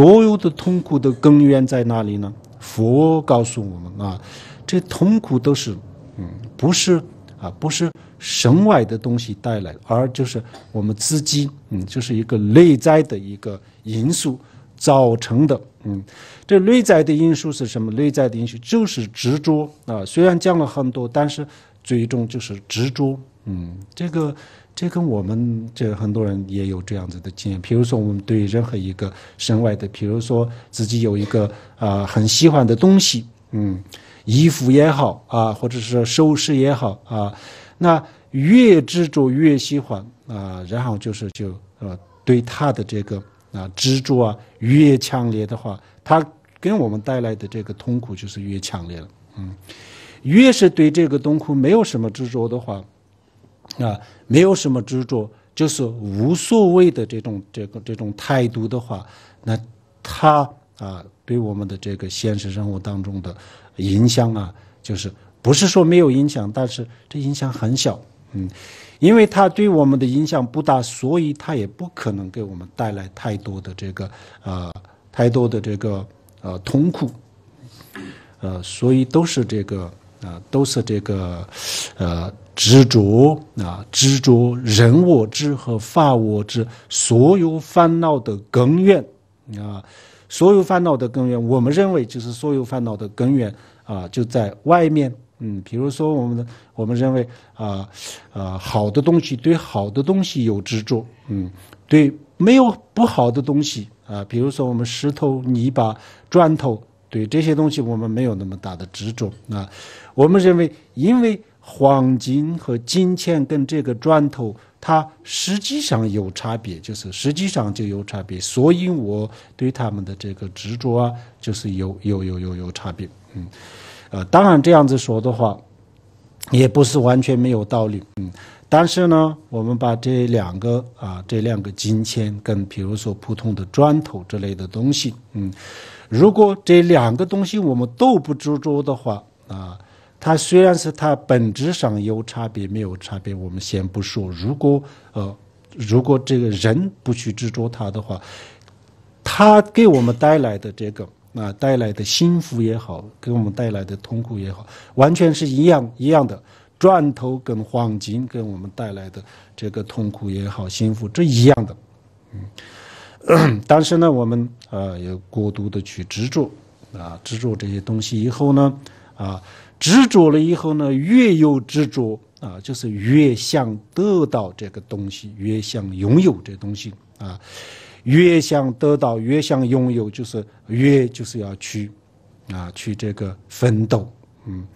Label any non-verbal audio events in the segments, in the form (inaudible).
所有的痛苦的根源在哪里呢？佛告诉我们啊，这痛苦都是，嗯，不是啊，不是身外的东西带来，而就是我们自己，嗯，就是一个内在的一个因素造成的。嗯，这内在的因素是什么？内在的因素就是执着啊。虽然讲了很多，但是最终就是执着。嗯，这个。这跟我们这很多人也有这样子的经验。比如说，我们对任何一个身外的，比如说自己有一个啊很喜欢的东西，嗯，衣服也好啊，或者是首饰也好啊，那越执着越喜欢啊，然后就是就呃对它的这个啊执着啊越强烈的话，它给我们带来的这个痛苦就是越强烈了。嗯，越是对这个东苦没有什么执着的话。啊，没有什么执着，就是无所谓的这种这个这种态度的话，那他啊，对我们的这个现实生活当中的影响啊，就是不是说没有影响，但是这影响很小，嗯，因为他对我们的影响不大，所以他也不可能给我们带来太多的这个呃太多的这个呃痛苦，呃，所以都是这个啊，都是这个呃。执着啊，执着人我执和法我执，所有烦恼的根源啊，所有烦恼的根源，我们认为就是所有烦恼的根源啊，就在外面。嗯，比如说我们，的，我们认为啊，啊，好的东西对好的东西有执着，嗯，对，没有不好的东西啊，比如说我们石头、泥巴、砖头，对这些东西我们没有那么大的执着啊，我们认为因为。黄金和金钱跟这个砖头，它实际上有差别，就是实际上就有差别，所以我对他们的这个执着啊，就是有有有有有差别，嗯，呃，当然这样子说的话，也不是完全没有道理，嗯，但是呢，我们把这两个啊，这两个金钱跟比如说普通的砖头之类的东西，嗯，如果这两个东西我们都不执着的话啊。它虽然是它本质上有差别，没有差别，我们先不说。如果呃，如果这个人不去执着它的话，它给我们带来的这个啊，带来的幸福也好，给我们带来的痛苦也好，完全是一样一样的。砖头跟黄金跟我们带来的这个痛苦也好，幸福这一样的。嗯，但是呢，我们呃，要过度的去执着啊，执着这些东西以后呢，啊。执着了以后呢，越有执着啊，就是越想得到这个东西，越想拥有这东西啊，越想得到，越想拥有，就是越就是要去啊，去这个奋斗，嗯，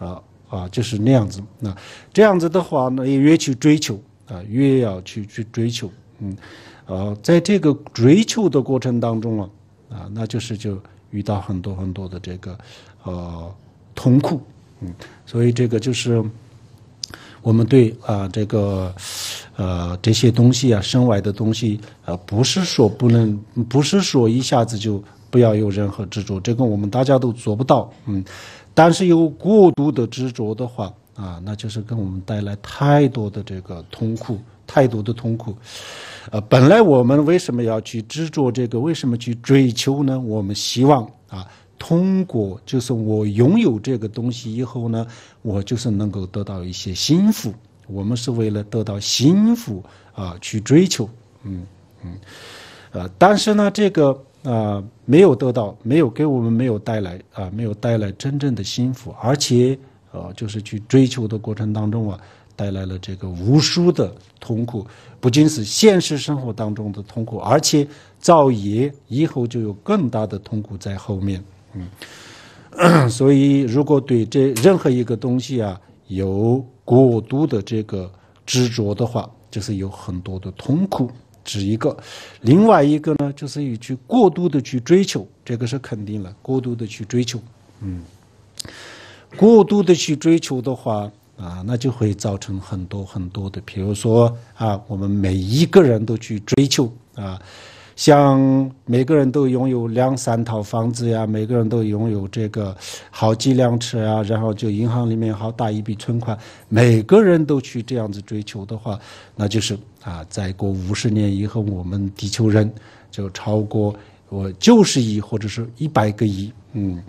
啊啊，就是那样子，那这样子的话呢，也越去追求啊，越要去去追求，嗯，啊，在这个追求的过程当中啊，啊，那就是就遇到很多很多的这个呃。痛苦，嗯，所以这个就是我们对啊这个呃这些东西啊身外的东西啊不是说不能，不是说一下子就不要有任何执着，这个我们大家都做不到，嗯，但是有过度的执着的话啊，那就是给我们带来太多的这个痛苦，太多的痛苦，呃，本来我们为什么要去执着这个，为什么去追求呢？我们希望啊。通过就是我拥有这个东西以后呢，我就是能够得到一些幸福。我们是为了得到幸福啊去追求，嗯嗯，呃，但是呢，这个呃没有得到，没有给我们没有带来啊，没有带来真正的幸福，而且呃，就是去追求的过程当中啊，带来了这个无数的痛苦，不仅是现实生活当中的痛苦，而且造业以后就有更大的痛苦在后面。嗯，(clears throat) 所以如果对这任何一个东西啊有过度的这个执着的话，就是有很多的痛苦，只一个；另外一个呢，就是有去过度的去追求，这个是肯定了。过度的去追求，嗯，过度的去追求的话啊，那就会造成很多很多的，比如说啊，我们每一个人都去追求啊。像每个人都拥有两三套房子呀，每个人都拥有这个好几辆车啊，然后就银行里面好大一笔存款，每个人都去这样子追求的话，那就是啊，再过五十年以后，我们地球人就超过我九十亿或者是一百个亿，嗯，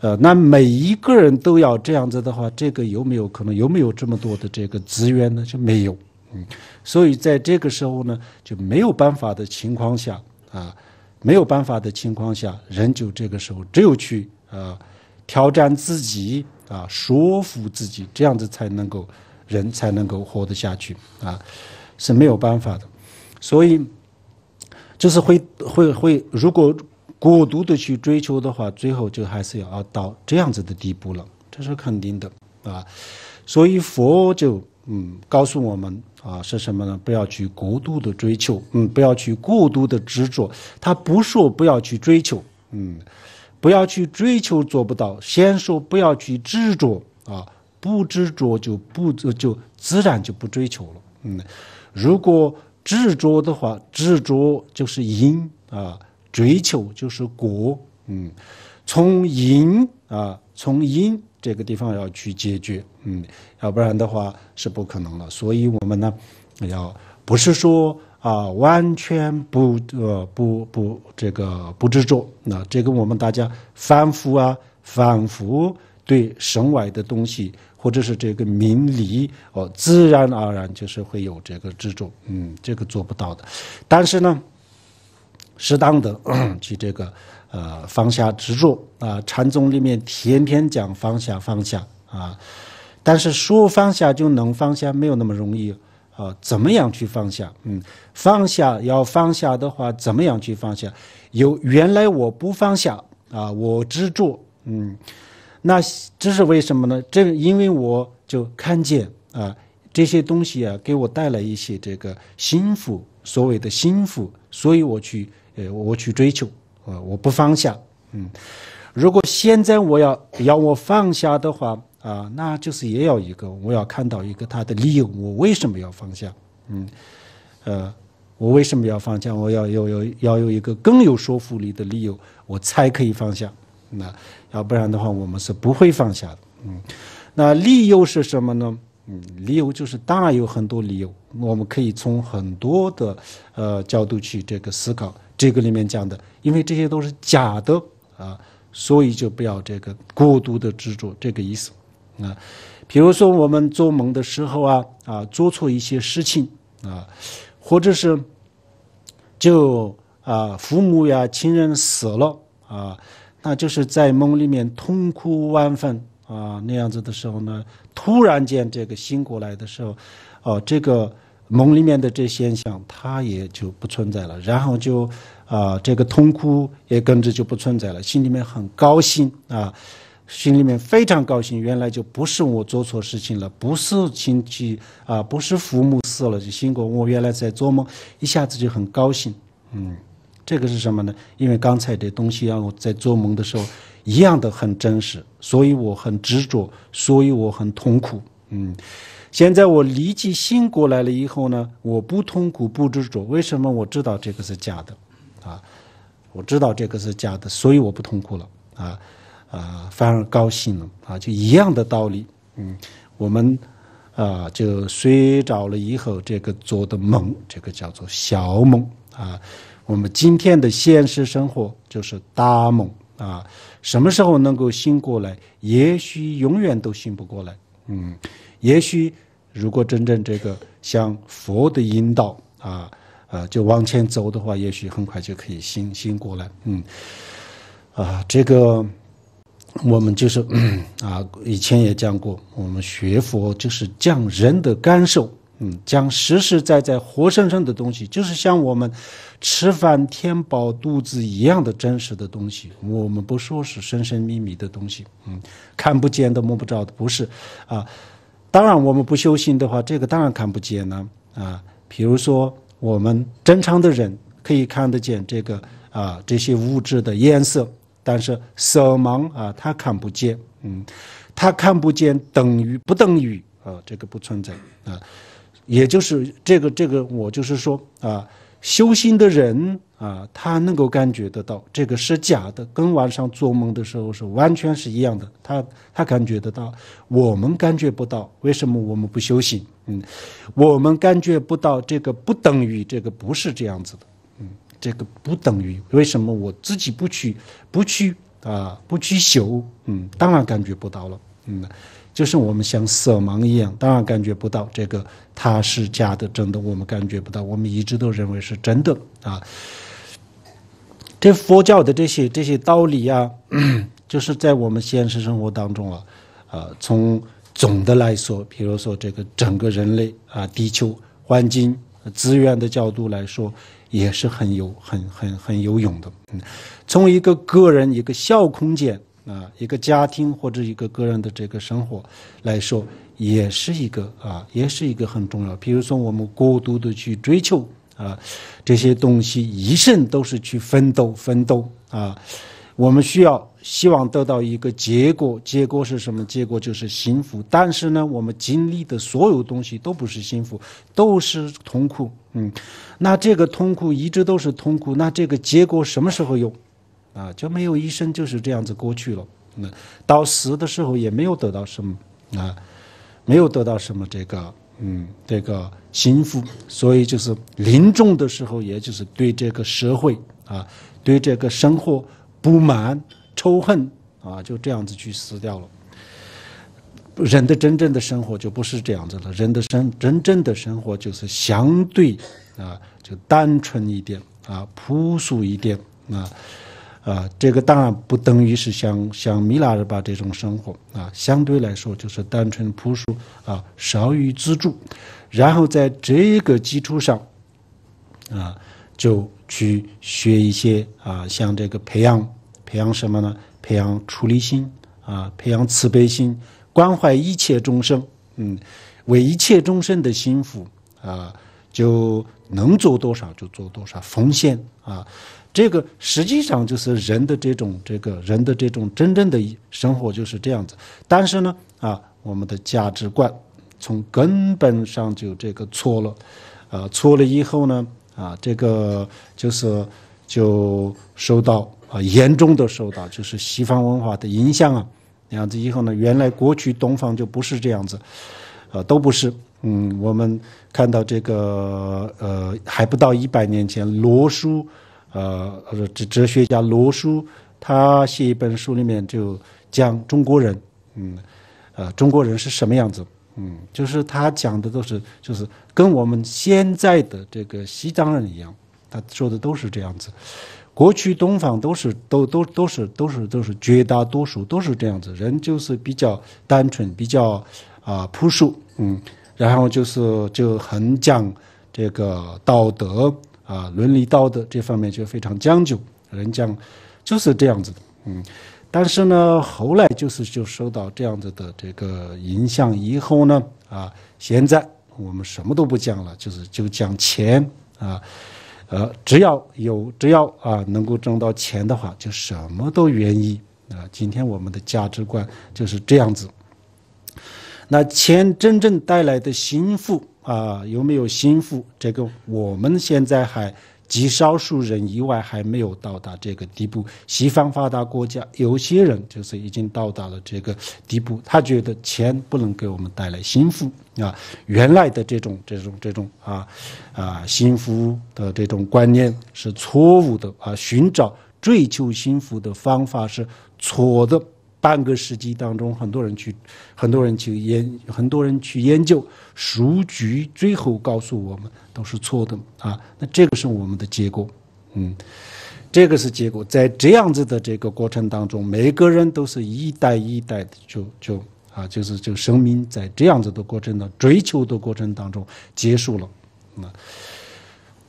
呃，那每一个人都要这样子的话，这个有没有可能？有没有这么多的这个资源呢？就没有，嗯，所以在这个时候呢，就没有办法的情况下。啊，没有办法的情况下，人就这个时候只有去啊挑战自己啊，说服自己，这样子才能够人才能够活得下去啊，是没有办法的，所以就是会会会，如果过度的去追求的话，最后就还是要到这样子的地步了，这是肯定的啊，所以佛就。嗯，告诉我们啊，是什么呢？不要去过度的追求，嗯，不要去过度的执着。他不说不要去追求，嗯，不要去追求做不到。先说不要去执着啊，不执着就不就自然就不追求了。嗯，如果执着的话，执着就是因啊，追求就是果。嗯，从因啊，从因。这个地方要去解决，嗯，要不然的话是不可能了。所以，我们呢，要不是说啊，完全不呃不不这个不执着，那这个我们大家反复啊，反复对身外的东西或者是这个名利，哦，自然而然就是会有这个执着，嗯，这个做不到的。但是呢，适当的去这个。呃，放下执着啊，禅宗里面天天讲放下，放下啊，但是说放下就能放下，没有那么容易啊。怎么样去放下？嗯，放下要放下的话，怎么样去放下？有原来我不放下啊，我执着，嗯，那这是为什么呢？这因为我就看见啊，这些东西啊，给我带来一些这个幸福，所谓的幸福，所以我去呃，我去追求。呃，我不放下，嗯，如果现在我要要我放下的话，啊，那就是也有一个我要看到一个他的理由，我为什么要放下？嗯，呃，我为什么要放下？我要有有要有一个更有说服力的理由，我才可以放下。那要不然的话，我们是不会放下的。嗯，那理由是什么呢？嗯，理由就是当然有很多理由，我们可以从很多的呃角度去这个思考。这个里面讲的，因为这些都是假的啊，所以就不要这个过度的执着，这个意思啊。比如说我们做梦的时候啊啊，做错一些事情啊，或者是就啊，父母呀、亲人死了啊，那就是在梦里面痛哭万分啊那样子的时候呢，突然间这个醒过来的时候，哦，这个。梦里面的这现象，它也就不存在了。然后就，啊，这个痛苦也跟着就不存在了。心里面很高兴啊，心里面非常高兴。原来就不是我做错事情了，不是亲戚啊，不是父母死了就心过。我原来在做梦，一下子就很高兴。嗯，这个是什么呢？因为刚才的东西让我在做梦的时候一样的很真实，所以我很执着，所以我很痛苦。嗯。现在我立即醒过来了以后呢，我不痛苦、不执着。为什么？我知道这个是假的，啊，我知道这个是假的，所以我不痛苦了，啊，啊，反而高兴了，啊，就一样的道理。嗯，我们啊，就睡着了以后，这个做的梦，这个叫做小梦，啊，我们今天的现实生活就是大梦，啊，什么时候能够醒过来？也许永远都醒不过来。嗯，也许如果真正这个像佛的引导啊，呃，就往前走的话，也许很快就可以醒醒过来。嗯，啊，这个我们就是啊，以前也讲过，我们学佛就是讲人的感受。嗯，将实实在在、活生生的东西，就是像我们吃饭填饱肚子一样的真实的东西。我们不说是神神秘秘的东西，嗯，看不见的、摸不着的，不是，啊，当然我们不修行的话，这个当然看不见呢，啊，比如说我们正常的人可以看得见这个啊，这些物质的颜色，但是色盲啊，他看不见，嗯，他看不见等于不等于啊？这个不存在啊。也就是这个这个，我就是说啊，修心的人啊，他能够感觉得到这个是假的，跟晚上做梦的时候是完全是一样的。他他感觉得到，我们感觉不到。为什么我们不修行？嗯，我们感觉不到这个不等于这个不是这样子的。嗯，这个不等于为什么我自己不去不去啊不去修？嗯，当然感觉不到了。嗯。就是我们像色盲一样，当然感觉不到这个它是假的、真的，我们感觉不到。我们一直都认为是真的啊。这佛教的这些这些道理啊，(clears throat) 就是在我们现实生活当中啊，啊，从总的来说，比如说这个整个人类啊、地球环境资源的角度来说，也是很有很很很有用的。嗯，从一个个人一个小空间。啊，一个家庭或者一个个人的这个生活来说，也是一个啊，也是一个很重要。比如说，我们过度的去追求啊，这些东西一生都是去奋斗奋斗啊。我们需要希望得到一个结果，结果是什么？结果就是幸福。但是呢，我们经历的所有东西都不是幸福，都是痛苦。嗯，那这个痛苦一直都是痛苦，那这个结果什么时候有？啊，就没有一生就是这样子过去了。那到死的时候也没有得到什么啊，没有得到什么这个嗯，这个幸福。所以就是临终的时候，也就是对这个社会啊，对这个生活不满、仇恨啊，就这样子去死掉了。人的真正的生活就不是这样子了。人的生真正的生活就是相对啊，就单纯一点啊，朴素一点啊。啊，这个当然不等于是像像米拉日巴这种生活啊，相对来说就是单纯朴素啊，少于资助。然后在这个基础上，啊，就去学一些啊，像这个培养培养什么呢？培养出理心啊，培养慈悲心，关怀一切众生，嗯，为一切众生的心腹啊，就能做多少就做多少奉献啊。这个实际上就是人的这种，这个人的这种真正的生活就是这样子。但是呢，啊，我们的价值观从根本上就这个错了，呃，错了以后呢，啊，这个就是就受到啊严重的受到，就是西方文化的影响啊，那样子以后呢，原来过去东方就不是这样子，啊，都不是。嗯，我们看到这个呃，还不到一百年前，罗书，呃，哲哲学家罗书，他写一本书里面就讲中国人，嗯，呃，中国人是什么样子？嗯，就是他讲的都是，就是跟我们现在的这个西藏人一样，他说的都是这样子。过去东方都是，都都都是都是都是绝大多数都是这样子，人就是比较单纯，比较啊朴素，嗯，然后就是就很讲这个道德。啊，伦理道德这方面就非常将就，人讲就是这样子的，嗯。但是呢，后来就是就受到这样子的这个影响以后呢，啊，现在我们什么都不讲了，就是就讲钱啊，呃，只要有只要啊能够挣到钱的话，就什么都愿意啊。今天我们的价值观就是这样子。那钱真正带来的幸福，啊，有没有幸福？这个我们现在还极少数人以外，还没有到达这个地步。西方发达国家有些人就是已经到达了这个地步，他觉得钱不能给我们带来幸福啊。原来的这种这种这种啊啊幸福的这种观念是错误的啊，寻找追求幸福的方法是错的。半个世纪当中，很多人去，很多人去研，很多人去研究数据最后告诉我们都是错的啊。那这个是我们的结果，嗯，这个是结果。在这样子的这个过程当中，每个人都是一代一代的，就就啊，就是就生命在这样子的过程的追求的过程当中结束了。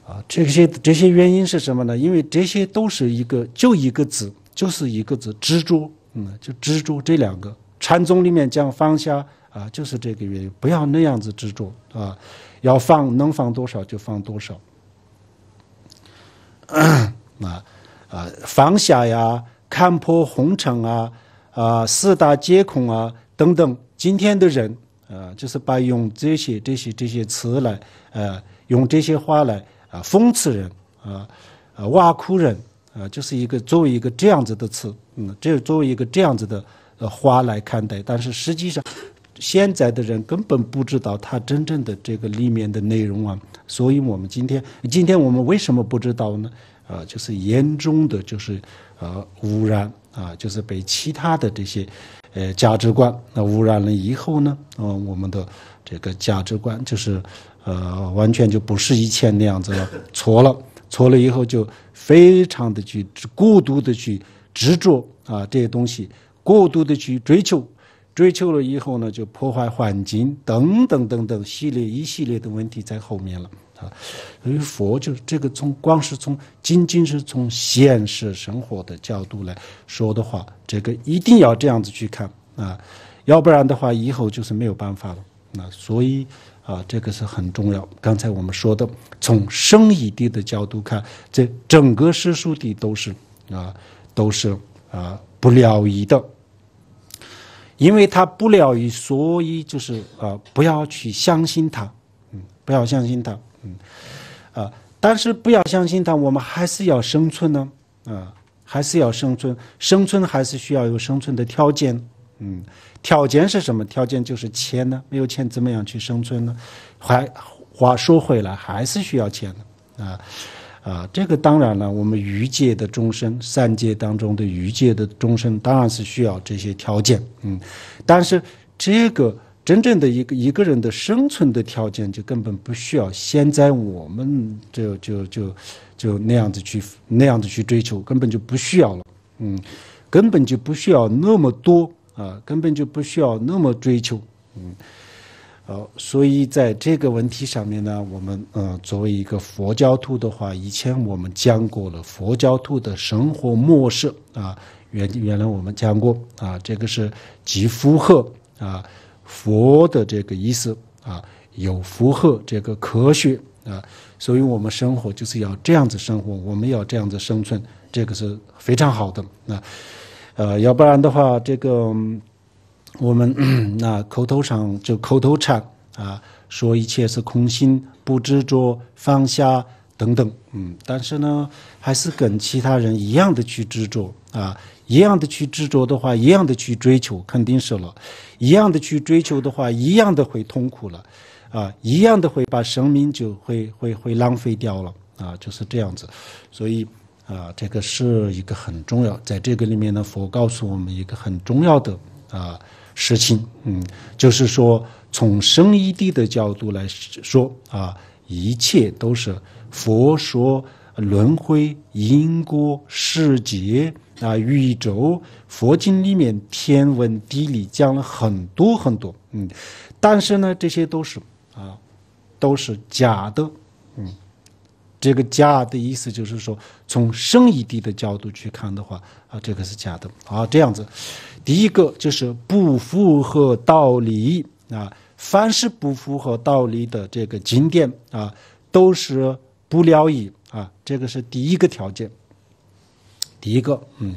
啊，这些这些原因是什么呢？因为这些都是一个，就一个字，就是一个字，执着。嗯，就执着这两个禅宗里面讲放下啊，就是这个原因，不要那样子执着啊，要放能放多少就放多少。啊啊，放下呀，看破红尘啊，啊四大皆空啊等等，今天的人啊，就是把用这些这些这些词来呃，用这些话来啊讽刺人啊，啊挖苦人啊，就是一个作为一个这样子的词。这作为一个这样子的呃花来看待，但是实际上现在的人根本不知道它真正的这个里面的内容啊，所以我们今天今天我们为什么不知道呢？啊，就是严重的就是呃污染啊，就是被其他的这些呃价值观那污染了以后呢，哦，我们的这个价值观就是呃完全就不是以前那样子了，错了错了以后就非常的去孤独的去。执着啊，这些东西过度的去追求，追求了以后呢，就破坏环境等等等等系列一系列的问题在后面了啊。所以佛就是这个，从光是从仅仅是从现实生活的角度来说的话，这个一定要这样子去看啊，要不然的话以后就是没有办法了啊。所以啊，这个是很重要。刚才我们说的，从生理的的角度看，这整个世书的都是啊。都是呃不了以的，因为他不了以，所以就是呃不要去相信他，嗯，不要相信他，嗯，啊，但是不要相信他，我们还是要生存呢，啊，还是要生存，生存还是需要有生存的条件，嗯，条件是什么？条件就是钱呢，没有钱怎么样去生存呢？还话说回来，还是需要钱的，啊。啊，这个当然了，我们余界的众生，三界当中的余界的众生，当然是需要这些条件，嗯，但是这个真正的一个一个人的生存的条件，就根本不需要。现在我们就就就就那样子去那样子去追求，根本就不需要了，嗯，根本就不需要那么多啊，根本就不需要那么追求，嗯。哦，所以在这个问题上面呢，我们呃，作为一个佛教徒的话，以前我们讲过了，佛教徒的生活模式啊，原原来我们讲过啊，这个是既符合啊佛的这个意思啊，有符合这个科学啊，所以我们生活就是要这样子生活，我们要这样子生存，这个是非常好的那，呃，要不然的话这个。我们 (clears throat) 那口头上就口头禅啊，说一切是空心，不执着，放下等等，嗯，但是呢，还是跟其他人一样的去执着啊，一样的去执着的话，一样的去追求，肯定是了；，一样的去追求的话，一样的会痛苦了，啊，一样的会把生命就会会会浪费掉了，啊，就是这样子，所以啊，这个是一个很重要，在这个里面呢，佛告诉我们一个很重要的啊。事情，嗯，就是说，从生一地的角度来说啊，一切都是佛说轮回、因果、世界啊、宇宙。佛经里面天文地理讲了很多很多，嗯，但是呢，这些都是啊，都是假的。这个假的意思就是说，从生一地的角度去看的话，啊，这个是假的。啊，这样子，第一个就是不符合道理啊，凡是不符合道理的这个经典啊，都是不了矣啊。这个是第一个条件。第一个，嗯，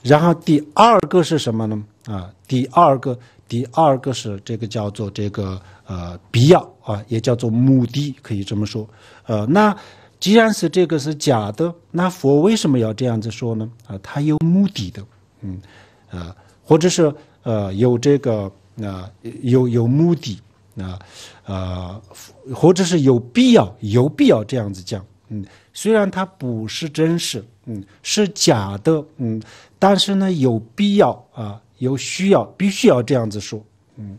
然后第二个是什么呢？啊，第二个，第二个是这个叫做这个呃必要啊，也叫做目的，可以这么说。呃，那既然是这个是假的，那佛为什么要这样子说呢？啊，他有目的的，嗯，呃，或者是呃有这个啊有有目的，啊，呃，或者是有必要有必要这样子讲，嗯，虽然它不是真实，嗯，是假的，嗯，但是呢有必要啊有需要必须要这样子说，嗯，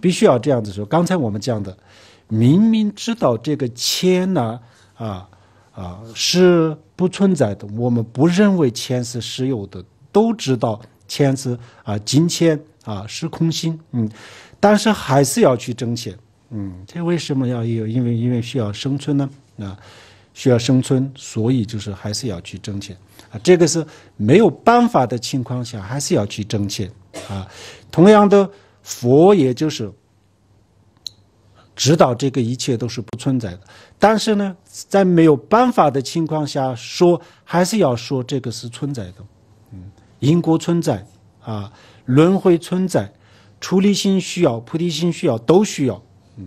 必须要这样子说。刚才我们讲的，明明知道这个铅呢，啊。啊，是不存在的。我们不认为钱是实有的，都知道钱是啊，金钱啊是空心，嗯。但是还是要去挣钱，嗯。这为什么要有？因为因为需要生存呢？啊，需要生存，所以就是还是要去挣钱啊。这个是没有办法的情况下，还是要去挣钱啊。同样的，佛也就是知道这个一切都是不存在的。但是呢，在没有办法的情况下，说还是要说这个是存在的，嗯，因果存在啊，轮回存在，处理心需要，菩提心需要，都需要，嗯，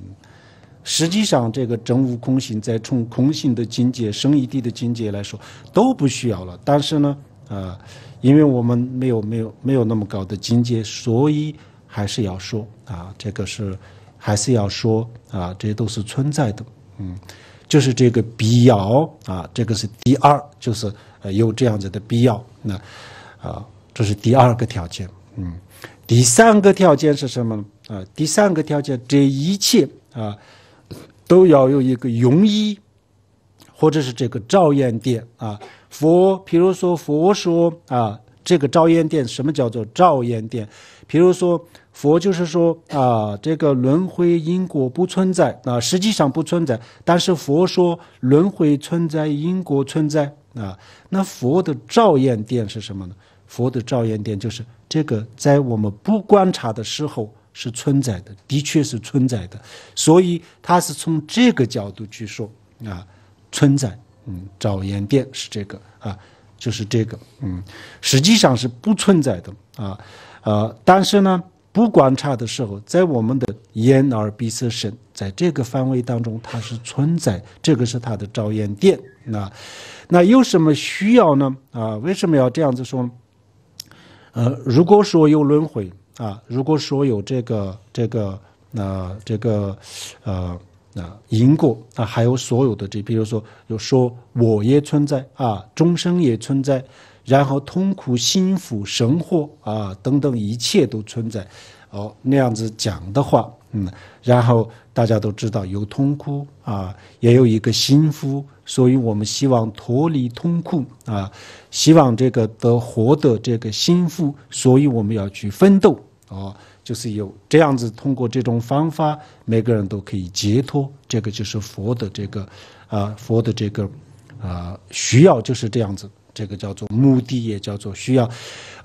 实际上这个真悟空性，在从空性的境界升一地的境界来说，都不需要了。但是呢，啊，因为我们没有没有没有那么高的境界，所以还是要说啊，这个是还是要说啊，这些都是存在的，嗯。就是这个必要啊，这个是第二，就是有这样子的必要。那啊，这是第二个条件。嗯，第三个条件是什么？呢？啊，第三个条件，这一切啊，都要有一个庸医，或者是这个照验点啊。佛，比如说佛说啊。这个照烟殿，什么叫做照烟殿？比如说佛就是说啊，这个轮回因果不存在啊，实际上不存在。但是佛说轮回存在，因果存在啊。那佛的照烟殿是什么呢？佛的照烟殿就是这个，在我们不观察的时候是存在的，的确是存在的。所以他是从这个角度去说啊，存在。嗯，照烟殿是这个啊。就是这个，嗯，实际上是不存在的啊，呃，但是呢，不观察的时候，在我们的眼耳鼻舌身，在这个范围当中，它是存在，这个是它的照眼点那，那有什么需要呢？啊，为什么要这样子说？呃，如果说有轮回啊，如果说有这个这个呃这个呃。啊，因果啊，还有所有的这，比如说，有说我也存在啊，众生也存在，然后痛苦、幸福、生活啊，等等，一切都存在。哦，那样子讲的话，嗯，然后大家都知道有痛苦啊，也有一个幸福，所以我们希望脱离痛苦啊，希望这个得获得这个幸福，所以我们要去奋斗哦。就是有这样子，通过这种方法，每个人都可以解脱。这个就是佛的这个啊，佛的这个啊需要就是这样子。这个叫做目的，也叫做需要。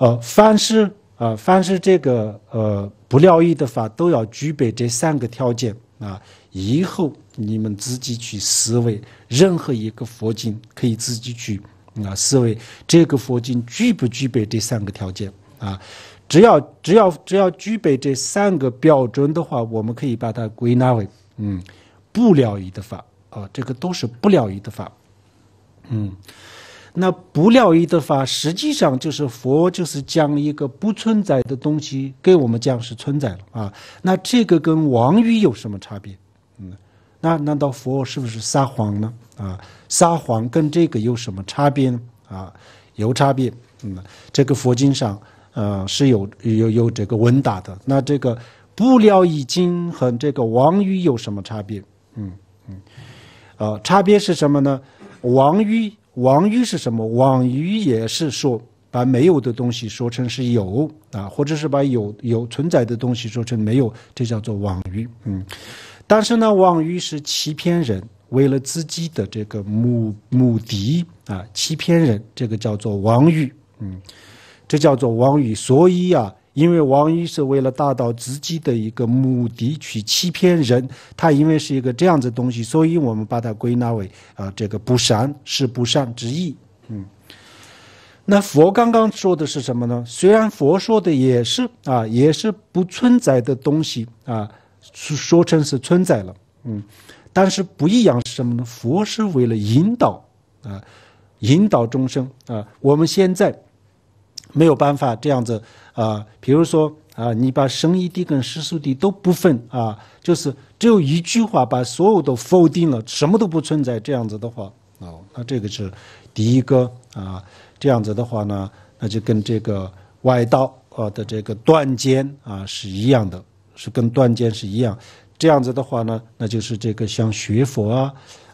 呃，凡是啊，凡是这个呃不料意的法，都要具备这三个条件啊。以后你们自己去思维，任何一个佛经，可以自己去啊思维，这个佛经具不具备这三个条件啊？只要只要只要具备这三个标准的话，我们可以把它归纳为嗯，不了义的法啊，这个都是不了义的法。嗯，那不了义的法实际上就是佛就是将一个不存在的东西给我们讲是存在了啊。那这个跟妄语有什么差别？嗯，那难道佛是不是撒谎呢？啊，撒谎跟这个有什么差别呢？啊，有差别。嗯，这个佛经上。呃，是有有有这个文达的。那这个布料已经和这个王玉有什么差别？嗯嗯，呃，差别是什么呢？王玉，王玉是什么？王玉也是说把没有的东西说成是有啊，或者是把有有存在的东西说成没有，这叫做王玉。嗯，但是呢，王玉是欺骗人，为了自己的这个目目的啊，欺骗人，这个叫做妄语。嗯。这叫做王语，所以啊，因为王语是为了达到自己的一个目的去欺骗人，他因为是一个这样子东西，所以我们把它归纳为啊这个不善，是不善之意。嗯，那佛刚刚说的是什么呢？虽然佛说的也是啊，也是不存在的东西啊，说成是存在了，嗯，但是不一样是什么呢？佛是为了引导啊，引导众生啊，我们现在。没有办法这样子啊，比如说啊，你把生意地跟世俗地都不分啊，就是只有一句话把所有都否定了，什么都不存在，这样子的话，哦，那这个是第一个啊，这样子的话呢，那就跟这个外道啊的这个断见啊是一样的，是跟断见是一样，这样子的话呢，那就是这个像学佛啊。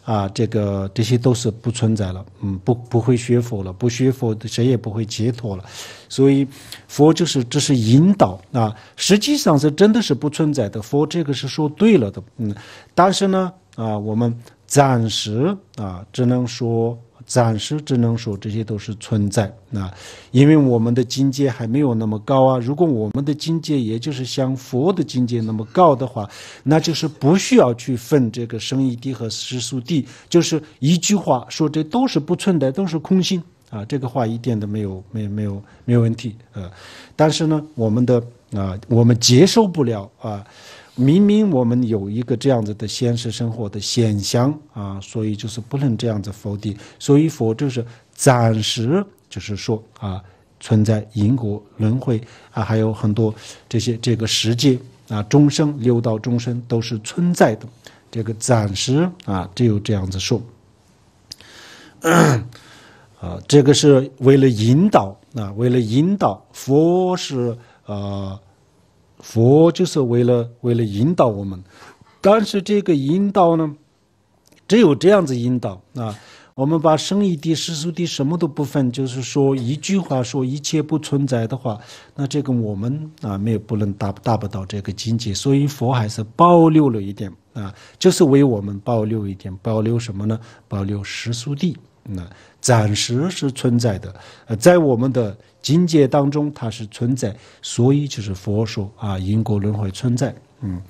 啊，这个这些都是不存在了，嗯，不不会学佛了，不学佛，谁也不会解脱了，所以佛就是只是引导啊，实际上是真的是不存在的，佛这个是说对了的，嗯，但是呢，啊，我们暂时啊，只能说。暂时只能说这些都是存在啊，因为我们的境界还没有那么高啊。如果我们的境界也就是像佛的境界那么高的话，那就是不需要去分这个生意地和世宿地，就是一句话说，这都是不存在，都是空性啊。这个话一点都没有，没有没有没有问题啊。但是呢，我们的啊，我们接受不了啊。明明我们有一个这样子的现实生活的现象啊，所以就是不能这样子否定。所以佛就是暂时，就是说啊，存在因果轮回啊，还有很多这些这个世界啊，众生六道众生都是存在的。这个暂时啊，只有这样子说。啊，这个是为了引导啊，为了引导佛是呃。佛就是为了为了引导我们，但是这个引导呢，只有这样子引导啊。我们把生亦地、死亦地，什么都不分，就是说一句话说一切不存在的话，那这个我们啊，没有不能达达不到这个境界。所以佛还是保留了一点啊，就是为我们保留一点，保留什么呢？保留死亦地。那暂时是存在的，呃，在我们的境界当中，它是存在，所以就是佛说啊，因果轮回存在，嗯，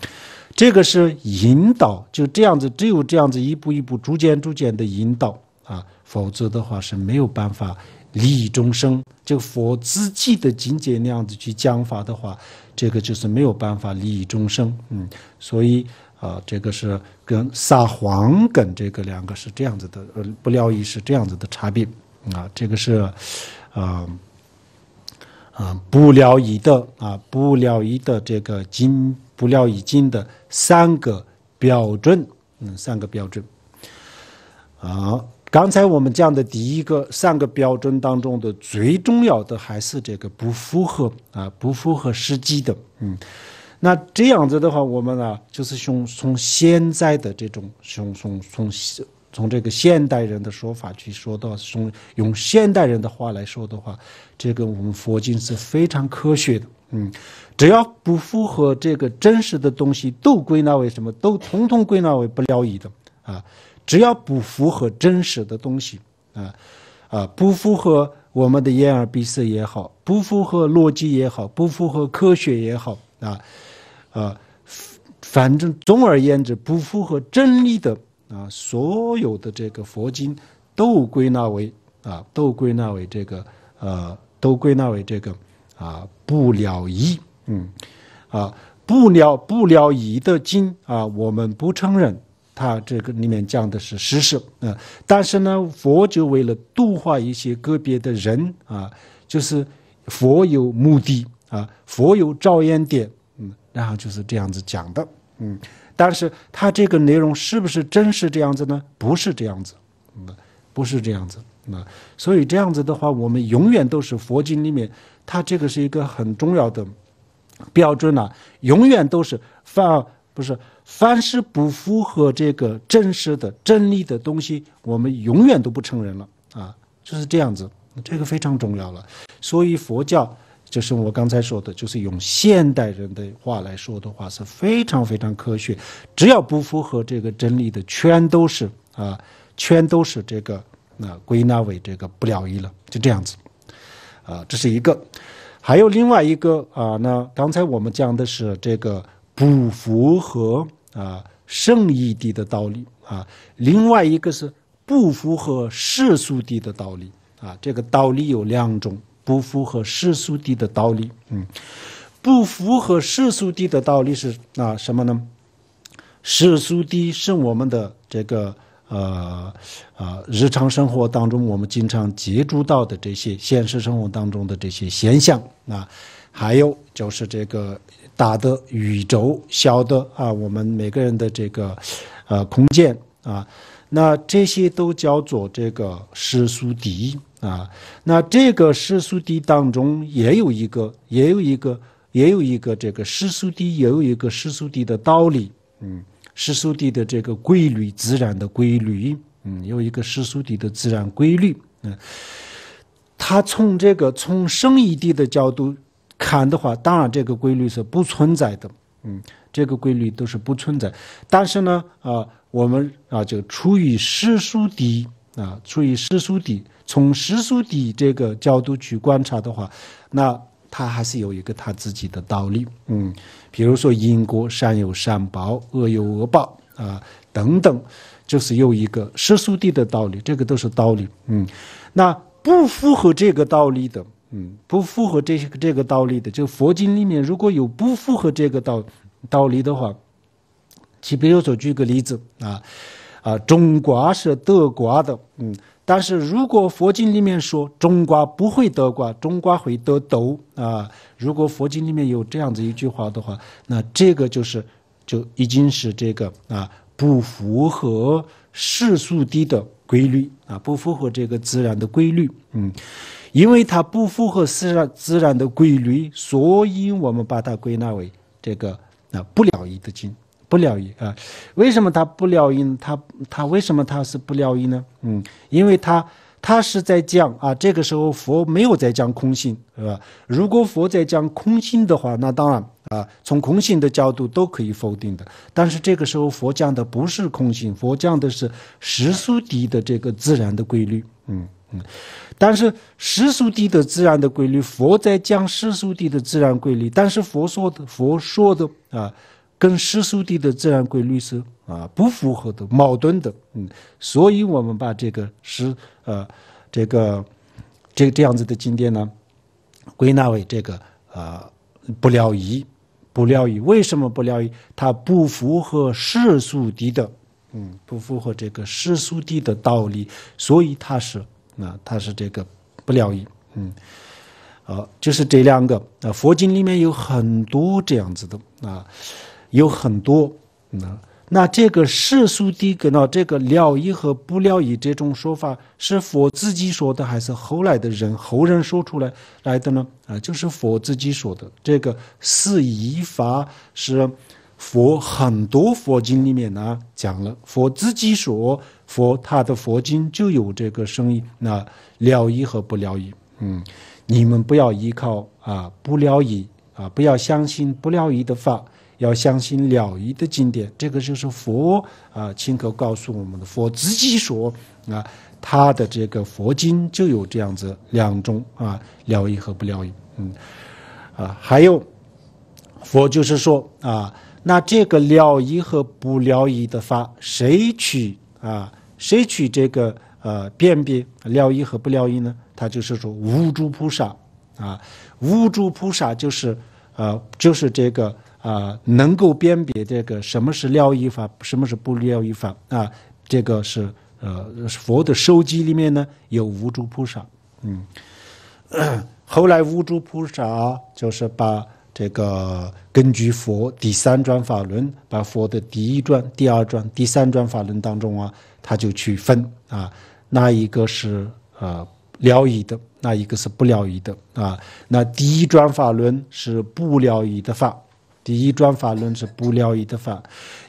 这个是引导，就这样子，只有这样子一步一步、逐渐逐渐的引导啊，否则的话是没有办法利益众生。就佛自己的境界那样子去讲法的话，这个就是没有办法利益众生，嗯，所以啊，这个是。跟撒谎梗这个两个是这样子的，呃，布料衣是这样子的差别啊，这个是，呃，啊，布料衣的啊，布料衣的这个经布料衣经的三个标准，嗯，三个标准。好，刚才我们讲的第一个三个标准当中的最重要的还是这个不符合啊，不符合实际的，嗯。那这样子的话，我们呢，就是从从现在的这种从从从从这个现代人的说法去说到从用现代人的话来说的话，这个我们佛经是非常科学的，嗯，只要不符合这个真实的东西，都归纳为什么都统统归纳为不了义的啊，只要不符合真实的东西啊啊，不符合我们的眼耳鼻舌也好，不符合逻辑也好，不符合科学也好啊。啊，反正总而言之，不符合真理的啊，所有的这个佛经都归纳为啊，都归纳为这个呃，都归纳为这个啊不了义。嗯，啊不了不了义的经啊，我们不承认，它这个里面讲的是事实。但是呢，佛就为了度化一些个别的人啊，就是佛有目的啊，佛有照眼点。然后就是这样子讲的，嗯，但是他这个内容是不是真是这样子呢？不是这样子，嗯，不是这样子，那所以这样子的话，我们永远都是佛经里面，它这个是一个很重要的标准了。永远都是凡不是凡是不符合这个真实的真理的东西，我们永远都不承认了啊，就是这样子，这个非常重要了。所以佛教。就是我刚才说的，就是用现代人的话来说的话，是非常非常科学。只要不符合这个真理的，全都是啊，全都是这个啊，归纳为这个不了义了，就这样子。啊，这是一个。还有另外一个啊，那刚才我们讲的是这个不符合啊圣意的的道理啊，另外一个是不符合世俗的的道理啊，这个道理有两种。不符合世俗地的道理，嗯，不符合世俗地的道理是啊什么呢？世俗地是我们的这个呃呃日常生活当中我们经常接触到的这些现实生活当中的这些现象啊，还有就是这个大的宇宙，小的啊我们每个人的这个呃空间啊，那这些都叫做这个世俗谛。啊，那这个世俗地当中也有一个，也有一个，也有一个这个世俗地，也有一个世俗地的道理。嗯，世俗地的这个规律，自然的规律。嗯，有一个世俗地的自然规律。嗯，他从这个从生意地的角度看的话，当然这个规律是不存在的。嗯，这个规律都是不存在。但是呢，啊，我们啊，就出于世俗地啊，出于世俗地。从世俗的这个角度去观察的话，那他还是有一个他自己的道理。嗯，比如说因果善有善报，恶有恶报啊等等，就是有一个世俗谛的道理，这个都是道理。嗯，那不符合这个道理的，嗯，不符合这些这个道理的，就佛经里面如果有不符合这个道道理的话，其比如说举个例子啊啊，种瓜是得瓜的，嗯。但是如果佛经里面说种瓜不会得瓜，种瓜会得豆啊，如果佛经里面有这样子一句话的话，那这个就是就已经是这个啊不符合世俗的规律啊，不符合这个自然的规律，嗯，因为它不符合自然自然的规律，所以我们把它归纳为这个啊不了义的经。不了因啊？为什么他不了因他他为什么他是不了因呢？嗯，因为他他是在讲啊，这个时候佛没有在讲空性，是吧？如果佛在讲空性的话，那当然啊，从空性的角度都可以否定的。但是这个时候佛讲的不是空性，佛讲的是实数地的这个自然的规律。嗯嗯，但是实速地的自然的规律，佛在讲实速地的自然规律。但是佛说的佛说的啊。跟世俗地的自然规律是啊不符合的，矛盾的。嗯，所以我们把这个是呃这个这这样子的经典呢，归纳为这个呃不了义，不了义为什么不了义？它不符合世俗地的，嗯，不符合这个世俗地的道理，所以它是啊，它是这个不了义。嗯，好，就是这两个啊，佛经里面有很多这样子的啊。有很多，那那这个世俗的跟到这个了义和不了义这种说法，是佛自己说的，还是后来的人后人说出来来的呢？啊，就是佛自己说的。这个四依法是佛很多佛经里面呢讲了，佛自己说，佛他的佛经就有这个声音。那了义和不了义，嗯，你们不要依靠啊不了义啊，不要相信不了义的法。要相信了义的经典，这个就是佛啊亲口告诉我们的，佛自己说啊，他的这个佛经就有这样子两种啊，了义和不了义，嗯，啊，还有佛就是说啊，那这个了义和不了义的法，谁去啊，谁去这个呃辨别了义和不了义呢？他就是说无主菩萨啊，无主菩萨就是呃，就是这个。啊，能够辨别这个什么是了义法，什么是不了义法啊？这个是呃，佛的收集里面呢有五诸菩萨，嗯，(coughs) 后来五诸菩萨就是把这个根据佛第三转法轮，把佛的第一转、第二转、第三转法轮当中啊，他就去分啊，那一个是呃了义的，那一个是不了义的啊，那第一转法轮是不了义的法。第一转法论是不了义的法，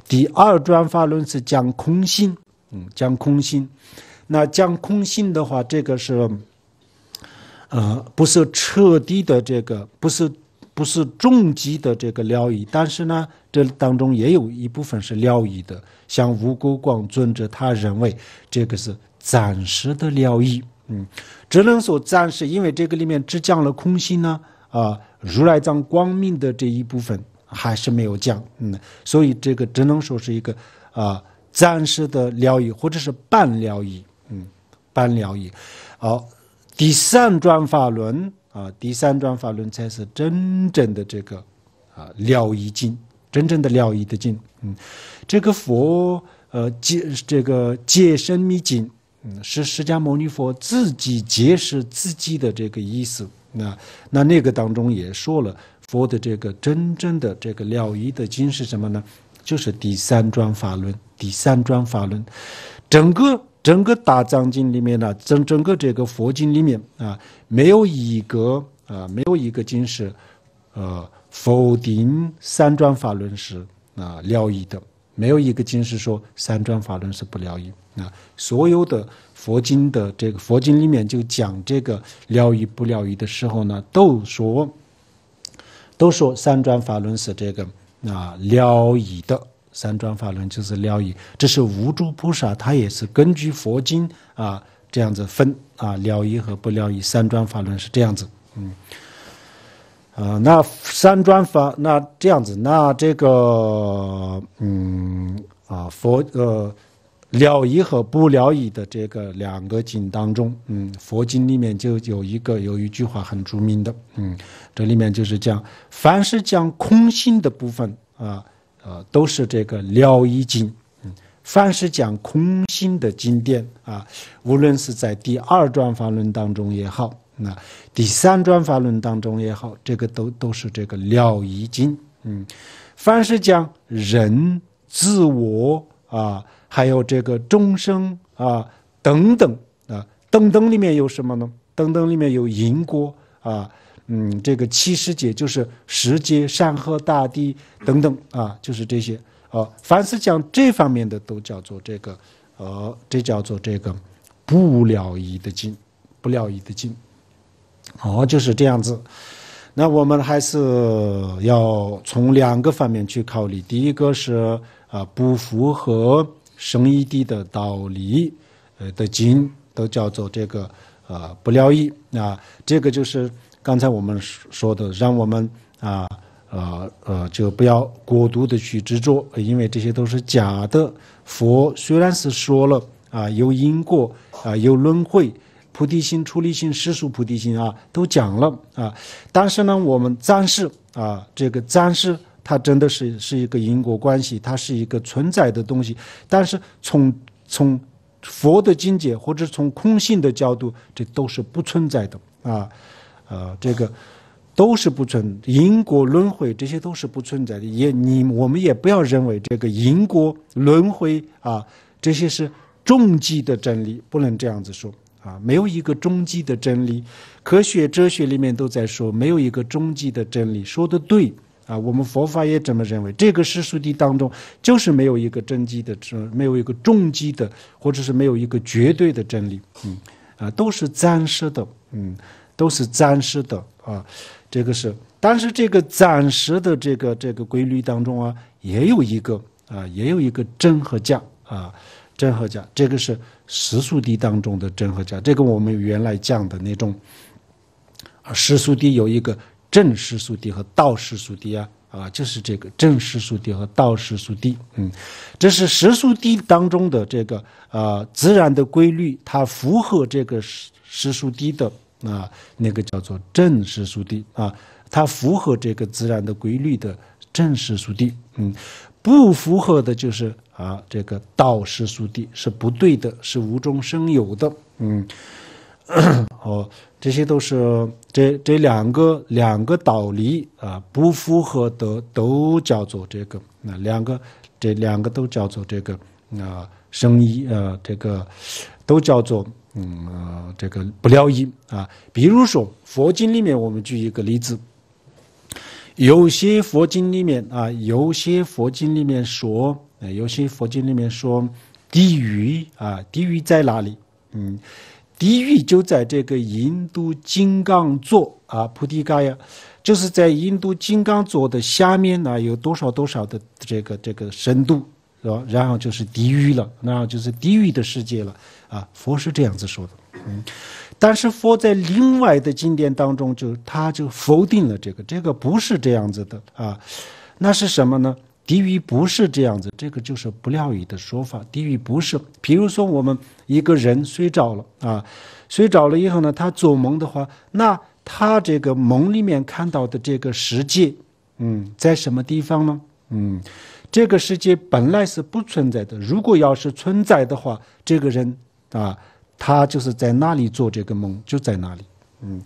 第二转法论是讲空性，嗯，讲空性。那讲空性的话，这个是，呃，不是彻底的这个，不是不是终极的这个了义。但是呢，这当中也有一部分是了义的，像无垢光尊者，他认为这个是暂时的了义，嗯，只能说暂时，因为这个里面只讲了空性呢，啊，如来藏光明的这一部分。还是没有降，嗯，所以这个只能说是一个啊暂时的疗愈或者是半疗愈，嗯，半疗愈。好，第三转法轮啊，第三转法轮才是真正的这个啊疗愈经，真正的疗愈的经，嗯，这个佛呃解这个解生密经，嗯，是释迦牟尼佛自己解释自己的这个意思，那那那个当中也说了。佛的这个真正的这个了义的经是什么呢？就是第三转法轮。第三转法轮，整个整个大藏经里面呢，整整个这个佛经里面啊，没有一个啊，没有一个经是，呃，否定三转法轮是啊了义的，没有一个经是说三转法轮是不了义啊。所有的佛经的这个佛经里面就讲这个了义不了义的时候呢，都说。都说三转法轮是这个啊，了义的三转法轮就是了义，这是无住菩萨，他也是根据佛经啊这样子分啊，了义和不了义。三转法轮是这样子，嗯，呃，那三转法那这样子，那这个嗯啊佛呃。了疑和不了疑的这个两个经当中，嗯，佛经里面就有一个有一句话很著名的，嗯，这里面就是讲，凡是讲空性的部分啊，呃，都是这个了疑经，嗯，凡是讲空性的经典啊，无论是在第二转法轮当中也好，那第三转法轮当中也好，这个都都是这个了疑经，嗯，凡是讲人自我啊。还有这个钟声啊，等等啊，等等里面有什么呢？等等里面有因果啊，嗯，这个七十界就是十界山河大地等等啊，就是这些啊。凡是讲这方面的都叫做这个，呃，这叫做这个不了义的经，不了义的经。哦，就是这样子。那我们还是要从两个方面去考虑，第一个是啊，不符合。生一地的道理，呃的经都叫做这个呃不了意啊，这个就是刚才我们说的，让我们啊呃呃就不要过度的去执着，因为这些都是假的。佛虽然是说了啊有因果啊有轮回，菩提心、出离心、世俗菩提心啊都讲了啊，但是呢我们暂时啊这个暂时。它真的是是一个因果关系，它是一个存在的东西。但是从从佛的境界或者从空性的角度，这都是不存在的啊。呃，这个都是不存因果轮回，这些都是不存在的。也你我们也不要认为这个因果轮回啊，这些是终极的真理，不能这样子说啊。没有一个终极的真理，科学哲学里面都在说没有一个终极的真理，说的对。啊，我们佛法也这么认为，这个世俗谛当中就是没有一个真机的，没有一个重机的，或者是没有一个绝对的真理。嗯，啊，都是暂时的，嗯，都是暂时的啊。这个是，但是这个暂时的这个这个规律当中啊，也有一个啊，也有一个真和假啊，真和假，这个是世俗谛当中的真和假。这个我们原来讲的那种啊，世俗谛有一个。正时速低和倒时速低啊，啊，就是这个正时速低和倒时速低，嗯，这是时速低当中的这个啊自然的规律，它符合这个时时速低的啊那个叫做正时速低啊，它符合这个自然的规律的正时速低，嗯，不符合的就是啊这个倒时速低是不对的，是无中生有的，嗯。(coughs) 哦，这些都是这这两个两个道理啊，不符合的都叫做这个，那两个这两个都叫做这个啊生意啊，这个都叫做嗯这个不了因啊。比如说佛经里面，我们举一个例子，有些佛经里面啊，有些佛经里面说，有些佛经里面说地狱啊，地狱在哪里？嗯。地狱就在这个印度金刚座啊，菩提伽耶，就是在印度金刚座的下面呢，有多少多少的这个这个深度，是吧？然后就是地狱了，然后就是地狱的世界了啊。佛是这样子说的，嗯。但是佛在另外的经典当中，就他就否定了这个，这个不是这样子的啊。那是什么呢？地狱不是这样子，这个就是不料语的说法。地狱不是，比如说我们一个人睡着了啊，睡着了以后呢，他做梦的话，那他这个梦里面看到的这个世界，嗯，在什么地方呢？嗯，这个世界本来是不存在的。如果要是存在的话，这个人啊，他就是在那里做这个梦就在那里。嗯，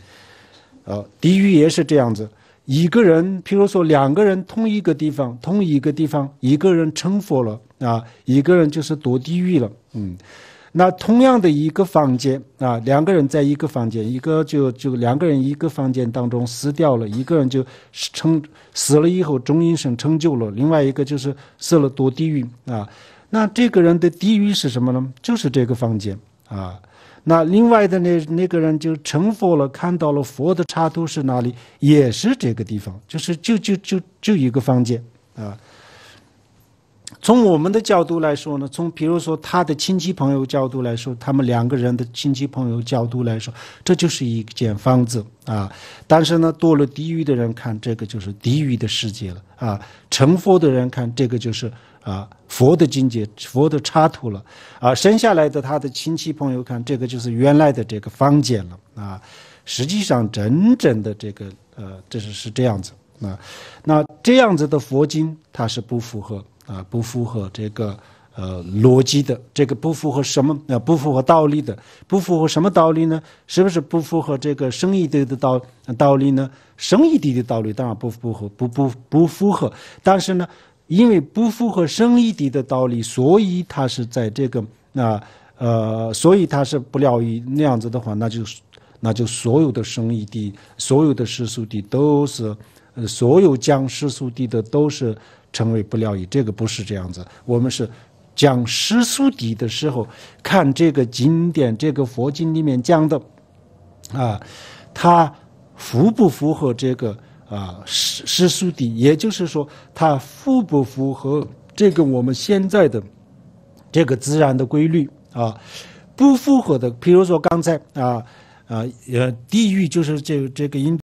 呃，地狱也是这样子。一个人，譬如说两个人同一个地方，同一个地方，一个人成佛了啊，一个人就是夺地狱了。嗯，那同样的一个房间啊，两个人在一个房间，一个就就两个人一个房间当中死掉了，一个人就成死了以后中阴身成就了，另外一个就是死了夺地狱啊。那这个人的地狱是什么呢？就是这个房间啊。那另外的那那个人就成佛了，看到了佛的插图是哪里，也是这个地方，就是就就就就一个房间啊。从我们的角度来说呢，从比如说他的亲戚朋友角度来说，他们两个人的亲戚朋友角度来说，这就是一间房子啊。但是呢，堕了地狱的人看这个就是地狱的世界了啊，成佛的人看这个就是。啊，佛的境界，佛的插图了，啊，生下来的他的亲戚朋友看这个就是原来的这个房间了啊，实际上整整的这个呃，这是是这样子啊，那这样子的佛经它是不符合啊，不符合这个呃逻辑的，这个不符合什么？呃，不符合道理的，不符合什么道理呢？是不是不符合这个生意的的道道理呢？生意地的道理当然不不符合，不不不符合，但是呢？因为不符合生一地的道理，所以他是在这个那呃，所以他是不料一那样子的话，那就那就所有的生一地、所有的世俗地都是，所有讲世俗地的都是成为不料一，这个不是这样子。我们是讲世俗地的时候，看这个经典、这个佛经里面讲的啊，它符不符合这个？啊，是是俗的，也就是说，它符不符合这个我们现在的这个自然的规律啊？不符合的，比如说刚才啊啊呃，地域就是这这个因。